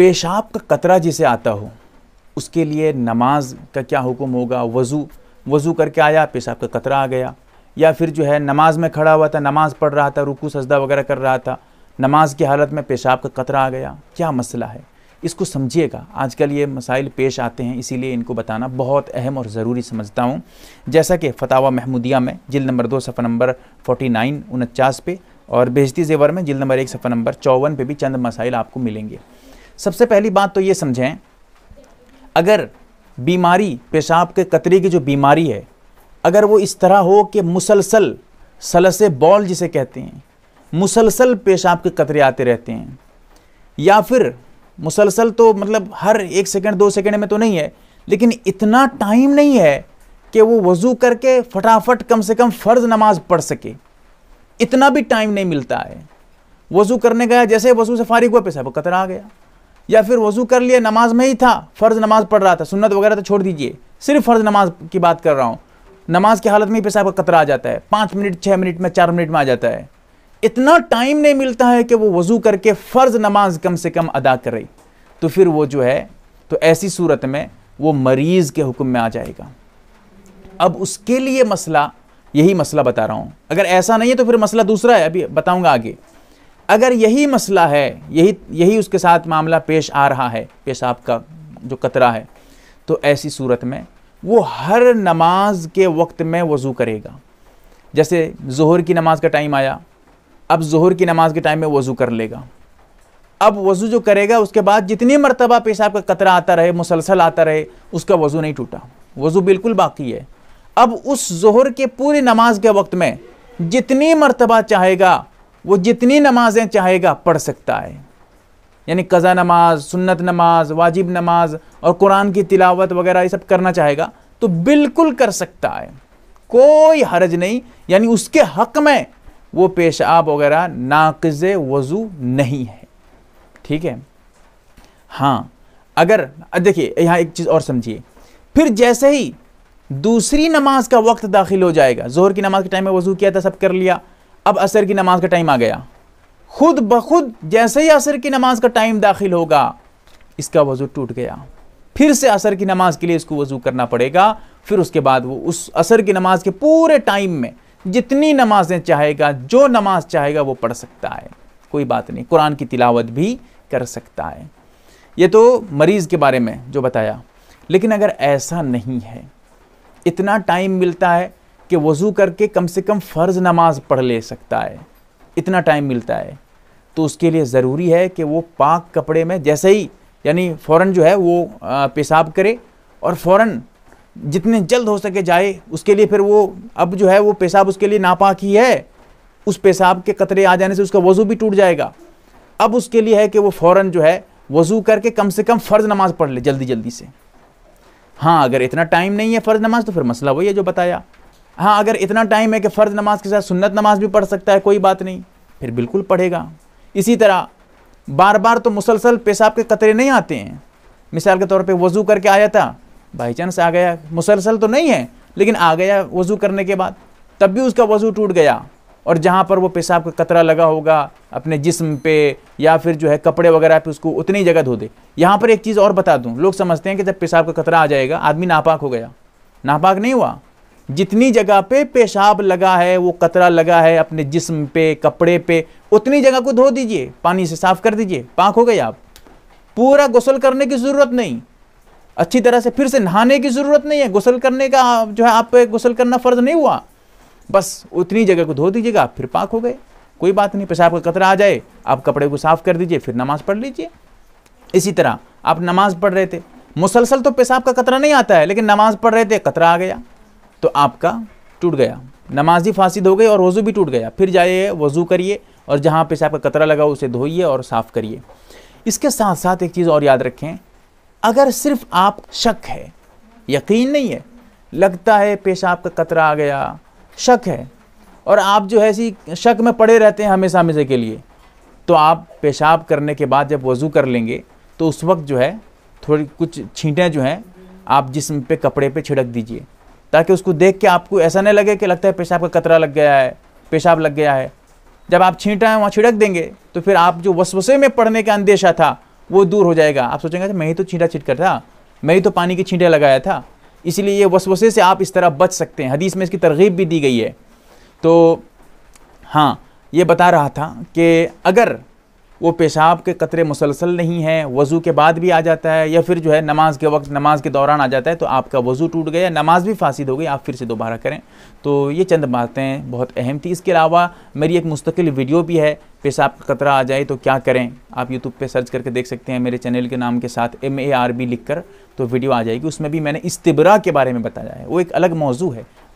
पेशाब का कतरा जिसे आता हो उसके लिए नमाज का क्या हुक्म होगा वज़ू वज़ू करके आया पेशाब का कतरा आ गया या फिर जो है नमाज में खड़ा हुआ था नमाज पढ़ रहा था रुकू सजदा वगैरह कर रहा था नमाज की हालत में पेशाब का कतरा आ गया क्या मसला है इसको समझिएगा आजकल ये मसाइल पेश आते हैं इसीलिए इनको बताना बहुत अहम और ज़रूरी समझता हूँ जैसा कि फ़तावा महमूदिया में जिल नंबर दो सफ़ा नंबर फोटी नाइन उनचास पे और बेजती जेवर में जिल नंबर एक सफ़ा नंबर चौवन पे भी चंद मसाइल आपको मिलेंगे सबसे पहली बात तो ये समझें अगर बीमारी पेशाब के कतरे की जो बीमारी है अगर वो इस तरह हो कि मुसलसल सलसे बॉल जिसे कहते हैं मुसलसल पेशाब के कतरे आते रहते हैं या फिर मुसलसल तो मतलब हर एक सेकंड दो सेकंड में तो नहीं है लेकिन इतना टाइम नहीं है कि वो वज़ू करके फटाफट कम से कम फ़र्ज़ नमाज पढ़ सके इतना भी टाइम नहीं मिलता है वज़ू करने गया जैसे वज़ू से फारिग हुआ पेशाब कतरा आ गया या फिर वजू कर लिया नमाज में ही था फ़र्ज़ नमाज पढ़ रहा था सुन्नत वगैरह तो छोड़ दीजिए सिर्फ फ़र्ज़ नमाज की बात कर रहा हूँ नमाज की हालत में ही पेशाब का कतरा आ जाता है पाँच मिनट छः मिनट में चार मिनट में आ जाता है इतना टाइम नहीं मिलता है कि वो वज़ू करके फ़र्ज़ नमाज कम से कम अदा करे तो फिर वो जो है तो ऐसी सूरत में वो मरीज़ के हुक्म में आ जाएगा अब उसके लिए मसला यही मसला बता रहा हूँ अगर ऐसा नहीं है तो फिर मसला दूसरा है अभी बताऊँगा आगे अगर यही मसला है यही यही उसके साथ मामला पेश आ रहा है पेशाब का जो कतरा है तो ऐसी सूरत में वो हर नमाज के वक्त में वज़ू करेगा जैसे जहर की नमाज़ का टाइम आया अब जहर की नमाज़ के टाइम में वज़ू कर लेगा अब वज़ू जो करेगा उसके बाद जितनी मरतबा पेशाब का कतरा आता रहे मुसलसल आता रहे उसका वज़ू नहीं टूटा वज़ू बिल्कुल बाकी है अब उस जहर के पूरी नमाज के वक्त में जितनी मरतबा चाहेगा वो जितनी नमाज़ें चाहेगा पढ़ सकता है यानी कज़ा नमाज सुन्नत नमाज वाजिब नमाज और कुरान की तिलावत वगैरह ये सब करना चाहेगा तो बिल्कुल कर सकता है कोई हरज नहीं यानी उसके हक में वो पेशाब वगैरह नाकज़ वज़ू नहीं है ठीक है हाँ अगर देखिए यहाँ एक चीज़ और समझिए फिर जैसे ही दूसरी नमाज का वक्त दाखिल हो जाएगा जोहर की नमाज के टाइम में वज़ू किया था सब कर लिया अब असर की नमाज का टाइम आ गया खुद ब खुद जैसे ही असर की नमाज का टाइम दाखिल होगा इसका वजू टूट गया फिर से असर की नमाज के लिए इसको वजू करना पड़ेगा फिर उसके बाद वो उस असर की नमाज के पूरे टाइम में जितनी नमाजें चाहेगा जो नमाज चाहेगा वो पढ़ सकता है कोई बात नहीं कुरान की तिलावत भी कर सकता है ये तो मरीज़ के बारे में जो बताया लेकिन अगर ऐसा नहीं है इतना टाइम मिलता है कि वज़ू करके कम से कम फ़र्ज़ नमाज पढ़ ले सकता है इतना टाइम मिलता है तो उसके लिए ज़रूरी है कि वो पाक कपड़े में जैसे ही यानी फ़ौर जो है वो पेशाब करे और फ़ौर जितने जल्द हो सके जाए उसके लिए फिर वो अब जो है वो पेशाब उसके लिए नापाक ही है उस पेशाब के कतरे आ जाने से उसका वज़ू भी टूट जाएगा अब उसके लिए है कि वो फ़ौर जो है वज़ू करके कम से कम फ़र्ज़ नमाज़ पढ़ ले जल्दी जल्दी से हाँ अगर इतना टाइम नहीं है फ़र्ज़ नमाज़ तो फिर मसला वही है जो बताया हाँ अगर इतना टाइम है कि फ़र्ज़ नमाज के साथ सुन्नत नमाज भी पढ़ सकता है कोई बात नहीं फिर बिल्कुल पढ़ेगा इसी तरह बार बार तो मुसलसल पेशाब के कतरे नहीं आते हैं मिसाल के तौर पे वज़ू करके आया था बाई चांस आ गया मुसलसल तो नहीं है लेकिन आ गया वज़ू करने के बाद तब भी उसका वज़ू टूट गया और जहाँ पर वो पेशाब का कतरा लगा होगा अपने जिस्म पे या फिर जो है कपड़े वगैरह पे उसको उतनी जगह धो दे यहाँ पर एक चीज़ और बता दूँ लोग समझते हैं कि जब पेशाब का कतरा आ जाएगा आदमी नापाक हो गया नापाक नहीं हुआ जितनी जगह पे पेशाब लगा है वो कतरा लगा है अपने जिस्म पे कपड़े पे उतनी जगह को धो दीजिए पानी से साफ़ कर दीजिए पाक हो गए आप पूरा गसल करने की ज़रूरत नहीं अच्छी तरह से फिर से नहाने की ज़रूरत नहीं है गसल करने का जो है आप पे गसल करना फ़र्ज नहीं हुआ बस उतनी जगह को धो दीजिएगा आप फिर पाक हो गए कोई बात नहीं पेशाब का कतरा आ जाए आप कपड़े को साफ़ कर दीजिए फिर नमाज़ पढ़ लीजिए इसी तरह आप नमाज़ पढ़ रहे थे मुसलसल तो पेशाब का कतरा नहीं आता है लेकिन नमाज़ पढ़ रहे थे कतरा आ गया तो आपका टूट गया नमाजी फासिद हो गई और वज़ू भी टूट गया फिर जाइए वज़ू करिए और जहाँ पे से आपका कतरा लगा उसे धोइए और साफ़ करिए इसके साथ साथ एक चीज़ और याद रखें अगर सिर्फ आप शक है यकीन नहीं है लगता है पेशाब का कतरा आ गया शक है और आप जो है ऐसी शक में पड़े रहते हैं हमेशा हमेशा के लिए तो आप पेशाब करने के बाद जब वज़ू कर लेंगे तो उस वक्त जो है थोड़ी कुछ छींटें जो हैं आप जिसम पे कपड़े पे छिड़क दीजिए ताकि उसको देख के आपको ऐसा नहीं लगे कि लगता है पेशाब का कतरा लग गया है पेशाब लग गया है जब आप छींटा है वहाँ छिड़क देंगे तो फिर आप जो वसवसे में पढ़ने का अंदेशा था वो दूर हो जाएगा आप सोचेंगे अच्छा, मैं ही तो छींटा छिटकर था मैं ही तो पानी की छींटे लगाया था इसीलिए ये वसवसे से आप इस तरह बच सकते हैं हदीस में इसकी तरगीब भी दी गई है तो हाँ ये बता रहा था कि अगर वो पेशाब के कतरे मुसलसल नहीं हैं वज़ू के बाद भी आ जाता है या फिर जो है नमाज के वक्त नमाज के दौरान आ जाता है तो आपका वज़ू टूट गया नमाज भी फासिद हो गई आप फिर से दोबारा करें तो ये चंद बातें बहुत अहम थी इसके अलावा मेरी एक मुस्तकिल वीडियो भी है पेशाब का कतरा आ जाए तो क्या करें आप यूट्यूब पर सर्च करके देख सकते हैं मेरे चैनल के नाम के साथ एम ए आर बी लिख कर तो वीडियो आ जाएगी उसमें भी मैंने इस्तबरा के बारे में बताया है वो एक अलग मौजू है